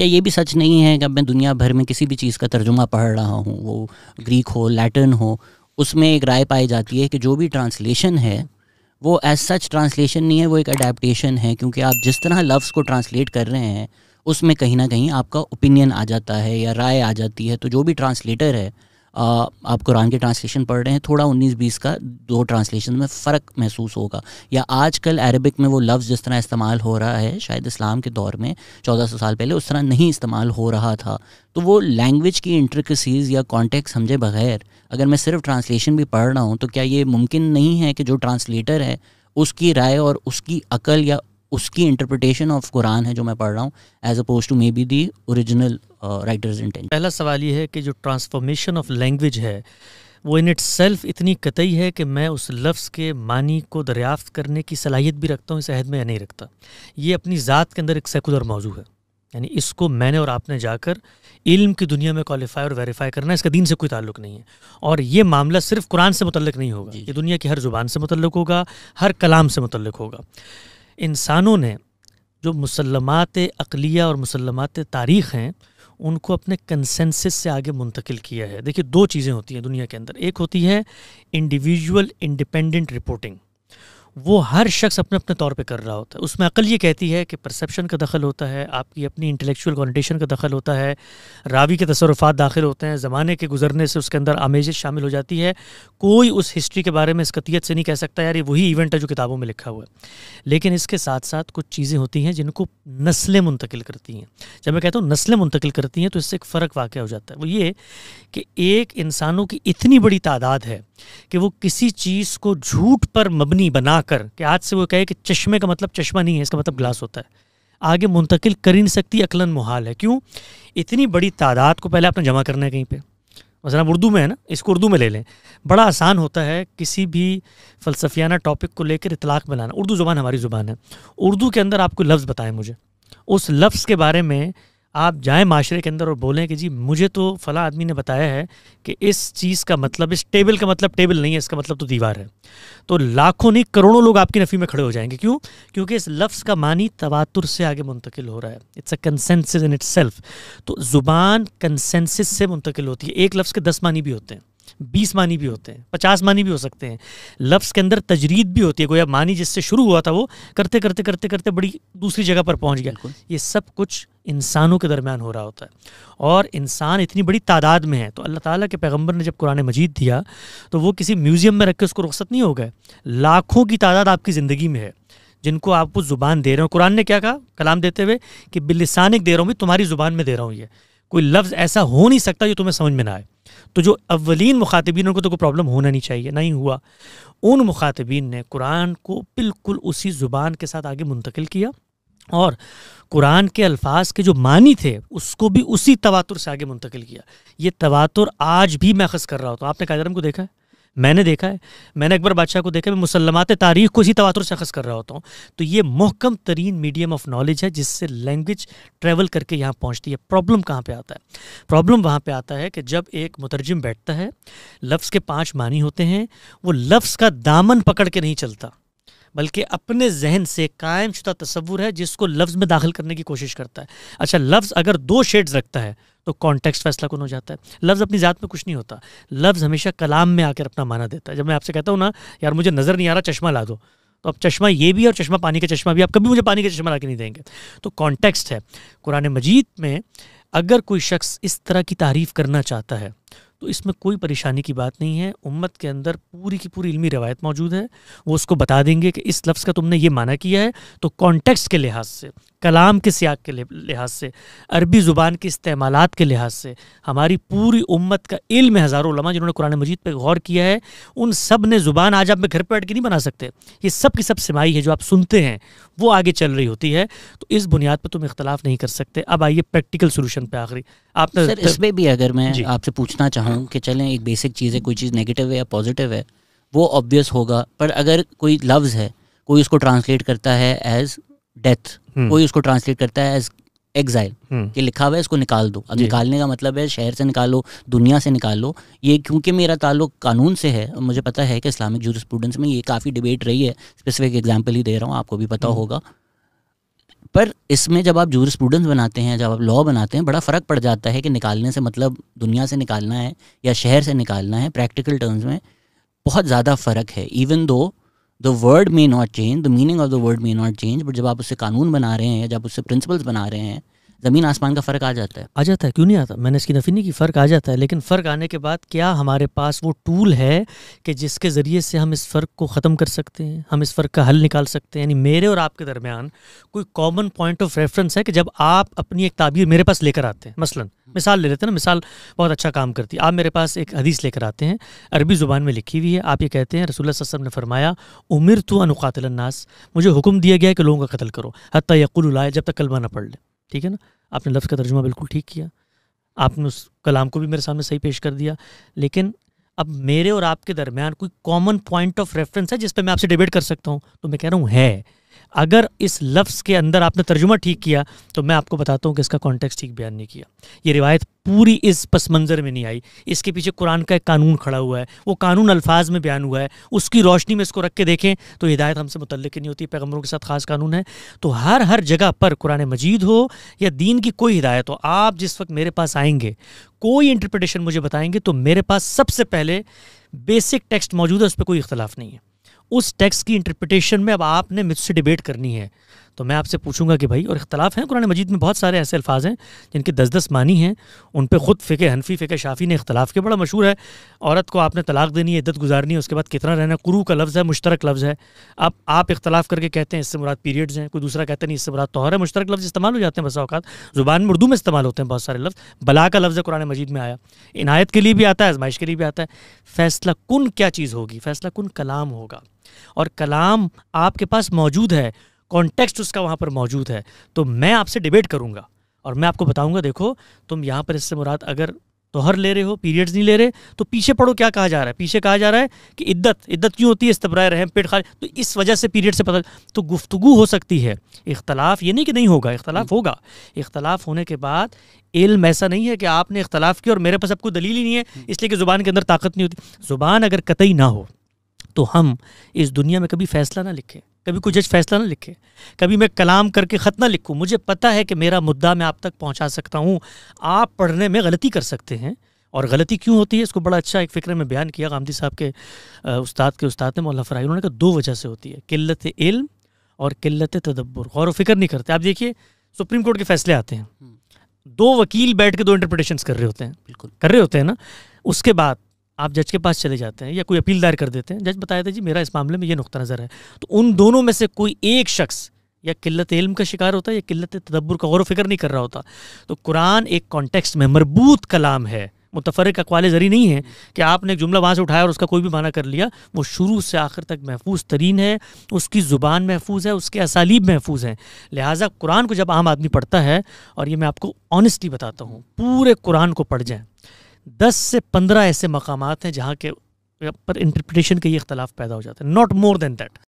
क्या ये भी सच नहीं है कि अब मैं दुनिया भर में किसी भी चीज़ का तर्जुमा पढ़ रहा हूँ वो ग्रीक हो लैटिन हो उसमें एक राय पाई जाती है कि जो भी ट्रांसलेशन है वो एज सच ट्रांसलेशन नहीं है वो एक अडेप्टशन है क्योंकि आप जिस तरह लफ्ज़ को ट्रांसलेट कर रहे हैं उसमें कहीं ना कहीं आपका ओपिनियन आ जाता है या राय आ जाती है तो जो भी ट्रांसलेटर है आप कुरान के ट्रांसलेशन पढ़ रहे हैं थोड़ा उन्नीस बीस का दो ट्रांसलेशन में फ़र्क महसूस होगा या आजकल अरबिक में वो लफ्ज़ जिस तरह इस्तेमाल हो रहा है शायद इस्लाम के दौर में चौदह सौ साल पहले उस तरह नहीं इस्तेमाल हो रहा था तो वो लैंग्वेज की इंट्रिकसीज़ या कॉन्टेक्ट समझे बगैर अगर मैं सिर्फ ट्रांसलेशन भी पढ़ रहा हूँ तो क्या ये मुमकिन नहीं है कि जो ट्रांसलेटर है उसकी राय और उसकी अकल या उसकी इंटरप्रटेशन ऑफ कुरान है जो मैं पढ़ रहा हूँ as opposed to may be the original writer's uh, intention पहला सवाल ये है कि जो ट्रांसफॉर्मेशन ऑफ लैंग्वेज है वो इन इट सेल्फ इतनी कतई है कि मैं उस लफ्ज़ के मानी को दरियाफ्त करने की सलाहियत भी रखता हूँ इस अहद में या नहीं रखता ये अपनी ज़ात के अंदर एक सेकुलर मौजू है यानी इसको मैंने और आपने जाकर इल्म की दुनिया में क्वालिफाई और वेरीफाई करना इसका दीन से कोई ताल्लुक नहीं है और ये मामला सिर्फ कुरान से मुतलक नहीं होगा ये दुनिया की हर ज़ुबान से मुतलक होगा हर कलाम से मुतल होगा इंसानों ने जो मुसलमत अकलिया और मुसलमात तारीख़ हैं उनको अपने कंसेंसिस से आगे मुंतकिल किया है देखिए दो चीज़ें होती हैं दुनिया के अंदर एक होती है इंडिविजुअल इंडिपेंडेंट रिपोर्टिंग वो हर शख्स अपने अपने तौर पे कर रहा होता है उसमें अकल ये कहती है कि परसेप्शन का दखल होता है आपकी अपनी इंटेलेक्चुअल कॉन्टेशन का दखल होता है रावी के तसरफात दाखिल होते हैं ज़माने के गुजरने से उसके अंदर आमेज़ शामिल हो जाती है कोई उस हिस्ट्री के बारे में इस कतियत से नहीं कह सकता यार ये वही इवेंट है जो किताबों में लिखा हुआ है लेकिन इसके साथ साथ कुछ चीज़ें होती हैं जिनको नस्लें मुंतकिल करती हैं जब मैं कहता हूँ नस्लें मुंतकिल करती हैं तो इससे एक फ़र्क वाक़ हो जाता है वो ये कि एक इंसानों की इतनी बड़ी तादाद है कि वो किसी चीज़ को झूठ पर मबनी बना कर कि आज से वो कहे कि चश्मे का मतलब चश्मा नहीं है इसका मतलब ग्लास होता है आगे मुंतकिल कर ही नहीं सकती अकलन मुहाल है क्यों इतनी बड़ी तादाद को पहले आपने जमा करना है कहीं पर मसला उर्दू में है ना इसको उर्दू में ले लें बड़ा आसान होता है किसी भी फ़लसफियाना टॉपिक को लेकर इतलाक़ में लाना उर्दू ज़ुबान हमारी ज़ुबान है उर्दू के अंदर आपको लफ्ज़ बताएं मुझे उस लफ्ज़ के बारे में आप जाएं माशरे के अंदर और बोलें कि जी मुझे तो फला आदमी ने बताया है कि इस चीज़ का मतलब इस टेबल का मतलब टेबल नहीं है इसका मतलब तो दीवार है तो लाखों नहीं करोड़ों लोग आपकी नफ़ी में खड़े हो जाएंगे क्यों क्योंकि इस लफ्ज़ का मानी तवातुर से आगे मुंतकिल हो रहा है it's a consensus in its तो ज़ुबान कंसेंसिस से मुंतकिल होती है एक लफ्ज़ के दस मानी भी होते हैं बीस मानी भी होते हैं पचास मानी भी हो सकते हैं लफ्ज़ के अंदर तजरीद भी होती है गोया मानी जिससे शुरू हुआ था वो करते करते करते करते बड़ी दूसरी जगह पर पहुंच गया ये सब कुछ इंसानों के दरमियान हो रहा होता है और इंसान इतनी बड़ी तादाद में है तो अल्लाह ताला के पैगंबर ने जब कुरान मजीद दिया तो वो किसी म्यूज़ियम में रख के उसको रुख्सत नहीं हो गए लाखों की तादाद आपकी ज़िंदगी में है जिनको आपको ज़ुबान दे रहे हो कुरान ने क्या कहा कलाम देते हुए कि बिलसानिक दे रहा हूँ मैं तुम्हारी ज़ुबान में दे रहा हूँ ये कोई लफ्ज़ ऐसा हो नहीं सकता जो तुम्हें समझ में ना आए तो जो अवलिन मुखातबी उनको तो कोई प्रॉब्लम होना नहीं चाहिए नहीं हुआ उन मुखातबीन ने कुरान को बिल्कुल उसी ज़ुबान के साथ आगे मुंतकिल किया और कुरान के अल्फाज के जो मानी थे उसको भी उसी तवातुर से आगे मुंतकिल किया ये तवातुर आज भी मैं कर रहा होता आपने कायदरम को देखा है मैंने देखा है मैंने अकबर बादशाह को देखा है मैं मुसलमत तारीख को इसी तवातुर से अखज़ कर रहा होता हूँ तो ये महकम तरीन मीडियम ऑफ नॉलेज है जिससे लैंग्वेज ट्रेवल करके यहाँ पहुँचती है प्रॉब्लम कहाँ पे आता है प्रॉब्लम वहाँ पे आता है कि जब एक मुतरजम बैठता है लफ्ज़ के पाँच मानी होते हैं वो लफ्ज़ का दामन पकड़ के नहीं चलता बल्कि अपने जहन से कायम शुदा तस्वुर है जिसको लफ्ज़ में दाखिल करने की कोशिश करता है अच्छा लफ्ज़ अगर दो शेड्स रखता है तो कॉन्टेक्स्ट फैसला कौन हो जाता है लफ्ज़ अपनी ज़ात में कुछ नहीं होता लफ्ज़ हमेशा कलाम में आकर अपना माना देता है जब मैं आपसे कहता हूँ ना यार मुझे नज़र नहीं आ रहा चश्मा ला दो तो अब चश्मा ये भी और चश्मा पानी का चश्मा भी आप कभी मुझे पानी का चश्मा ला के नहीं देंगे तो कॉन्टेक्स्ट है कुरान मजीद में अगर कोई शख्स इस तरह की तारीफ़ करना चाहता है तो इसमें कोई परेशानी की बात नहीं है उम्मत के अंदर पूरी की पूरी इलमी रवायत मौजूद है वो उसको बता देंगे कि इस लफ्ज़ का तुमने ये माना किया है तो कॉन्टेक्स्ट के लिहाज से कलाम के सियाक के लिहाज से अरबी ज़ुबान के इस्तेमाल के लिहाज से हमारी पूरी उम्मत का इल्म है हज़ारों लमा जिन्होंने कुरान मजीद पर गौर किया है उन सब ने ज़ुबान आज आप में घर पर बैठ के नहीं बना सकते ये सब की सब सिमाई है जो आप सुनते हैं वो आगे चल रही होती है तो इस बुनियाद पर तुम इख्तलाफ नहीं कर सकते अब आइए प्रैक्टिकल सोलूशन पर आखिरी आपने सर इसमें भी अगर मैं आपसे पूछना चाहूँ कि चलें एक बेसिक चीज़ है कोई चीज़ नेगेटिव है या पॉजिटिव है वो ऑब्वियस होगा पर अगर कोई लफ्ज़ है कोई उसको ट्रांसलेट करता है एज डेथ हम्म। कोई उसको ट्रांसलेट करता है एज एग्जाइल हम्म। कि लिखा हुआ है इसको निकाल दो अब निकालने का मतलब है शहर से निकालो दुनिया से निकालो ये क्योंकि मेरा ताल्लुक कानून से है और मुझे पता है कि इस्लामिक जूर स्टूडेंट्स में ये काफ़ी डिबेट रही है स्पेसिफिक एग्जाम्पल ही दे रहा हूँ आपको भी पता हम्म। होगा पर इसमें जब आप जूर स्टूडेंट्स बनाते हैं जब आप लॉ बनाते हैं बड़ा फ़र्क पड़ जाता है कि निकालने से मतलब दुनिया से निकालना है या शहर से निकालना है प्रैक्टिकल टर्म्स में बहुत ज़्यादा फ़र्क है even though the word may not change the meaning of the word may not change but जब आप उससे कानून बना रहे हैं जब उससे प्रिंसिपल्स बना रहे हैं ज़मीन आसमान का फ़र्क आ जाता है आ जाता है क्यों नहीं आता मैंने इसकी नफ़ी नहीं की फ़र्क आ जाता है लेकिन फ़र्क आने के बाद क्या हमारे पास वो टूल है कि जिसके ज़रिए से हम इस फ़र्क को ख़त्म कर सकते हैं हम इस फ़र्क का हल निकाल सकते हैं यानी मेरे और आपके दरमियान कोई कॉमन पॉइंट ऑफ रेफरेंस है कि जब आप अपनी एक ताबीर मेरे पास लेकर आते हैं मसलन हम्म। मिसाल ले लेते हैं ना मिसाल बहुत अच्छा काम करती है आप मेरे पास एक हदीस लेकर आते हैं अरबी ज़ुबान में लिखी हुई है आप ये कहते हैं रसूल वसम ने फरमाया उमिर तो अनुकातलन्नास मुझे हुक्म दिया गया कि लोगों का कत्ल करो हती यकुल जब तक कलमा ना पढ़ ले ठीक है ना आपने लफ्ज़ का तर्जुमा बिल्कुल ठीक किया आपने उस कलाम को भी मेरे सामने सही पेश कर दिया लेकिन अब मेरे और आपके दरमियान कोई कॉमन पॉइंट ऑफ रेफरेंस है जिस पर मैं आपसे डिबेट कर सकता हूँ तो मैं कह रहा हूँ है अगर इस लफ्ज़ के अंदर आपने तर्जुमा ठीक किया तो मैं आपको बताता हूँ कि इसका कॉन्टेक्स्ट ठीक बयान नहीं किया ये रिवायत पूरी इस पस मंज़र में नहीं आई इसके पीछे कुरान का एक कानून खड़ा हुआ है वो कानून अल्फाज में बयान हुआ है उसकी रोशनी में इसको रख के देखें तो हिदायत हमसे मुतल नहीं होती पैगम्बरों के साथ ख़ास कानून है तो हर हर जगह पर कुरान मजीद हो या दीन की कोई हिदायत हो आप जिस वक्त मेरे पास आएंगे कोई इंटरप्रटेशन मुझे बताएंगे तो मेरे पास सबसे पहले बेसिक टेक्स्ट मौजूद है उस पर कोई इख्तलाफ नहीं है उस टेक्स्ट की इंटरप्रिटेशन में अब आपने मुझसे डिबेट करनी है तो मैं आपसे पूछूंगा कि भाई और इख्तलाफ हैं कुरान मजीद में बहुत सारे ऐसे अल्फाज हैं जिनके दस दस मानी हैं उन पर ख़ुद फ़िके हनफी फ़िके शाफ़ी ने इख्तलाफ के बड़ा मशहूर है औरत को आपने तलाक देनी है इद्दत गुजारनी है उसके बाद कितना रहना कुरू का लफ्ज़ है मुश्तरक लफ्ज़ है अब आप इख्तलाफ करके कहते हैं इससे मुराद पीरियड्स हैं कोई दूसरा कहते नहीं इससे मुराद तोहर है मुश्तरक लफ्ज़ इस्तेमाल हो जाते हैं बसा अवत ज़ुबान में उर्दू में इस्तेमाल होते हैं बहुत सारे लफ्ज़ बला का लफ्ज़ है कुरान मजीद में आया इनायत के लिए भी आता है आजमाइश के लिए भी आता है फ़ैसला कन क्या चीज़ होगी फ़ैसला कन कलाम होगा और कलाम आपके पास मौजूद है कॉन्टेक्स्ट उसका वहाँ पर मौजूद है तो मैं आपसे डिबेट करूँगा और मैं आपको बताऊँगा देखो तुम यहाँ पर इससे मुराद अगर तोहर ले रहे हो पीरियड्स नहीं ले रहे तो पीछे पढ़ो क्या कहा जा रहा है पीछे कहा जा रहा है कि इद्दत इद्दत क्यों होती है इस्तबरा रहम पेट खाली तो इस वजह से पीरियड से पता तो गुफ्तगु हो सकती है इख्तलाफ ये नहीं कि नहीं होगा इख्तलाफ हम्म। होगा इख्तलाफ होने के बाद इल्म ऐसा नहीं है कि आपने इख्तलाफ किया और मेरे पास कोई दलील ही नहीं है हम्म। इसलिए कि ज़ुबान के अंदर ताकत नहीं होती ज़ुबान अगर कतई ना हो तो हम इस दुनिया में कभी फैसला ना लिखें कभी कुछ फैसला ना लिखे कभी मैं कलाम करके ख़त ना लिखूँ मुझे पता है कि मेरा मुद्दा मैं आप तक पहुँचा सकता हूँ आप पढ़ने में गलती कर सकते हैं और गलती क्यों होती है इसको बड़ा अच्छा एक फ़िक्र में बयान किया गांधी साहब के उस्ताद के उस्ताद ने मौला फ़राई उन्होंने कहा दो वजह से होती है किल्लत इल्म और किल्लत तदब्बर गौर व फिक्र नहीं करते आप देखिए सुप्रीम कोर्ट के फैसले आते हैं हम्म। दो वकील बैठ के दो इंटरप्रटेशन कर रहे होते हैं बिल्कुल कर रहे होते हैं ना उसके बाद आप जज के पास चले जाते हैं या कोई अपील दायर कर देते हैं जज बताया था जी मेरा इस मामले में ये नुकता नज़र है तो उन दोनों में से कोई एक शख्स या किल्लत इल्म का शिकार होता है या किल्लत तदब्बर का गौर फिक्र नहीं कर रहा होता तो कुरान एक कॉन्टेक्स्ट में मरबूत कलाम है मुतफरक अकवाल जरी नहीं है कि आपने एक जुमला वहाँ से उठाया और उसका कोई भी माना कर लिया वो शुरू से आखिर तक महफूज तरीन है उसकी ज़ुबान महफूज है उसके असालीब महफूज हैं लिहाजा कुरान को जब आम आदमी पढ़ता है और ये मैं आपको ऑनेस्टली बताता हूँ पूरे कुरान को पढ़ जाएँ दस से पंद्रह ऐसे मकाम हैं जहाँ के पर इंटरप्रटेशन के ये इख्तलाफ पैदा हो जाते हैं नॉट मोर देन दैट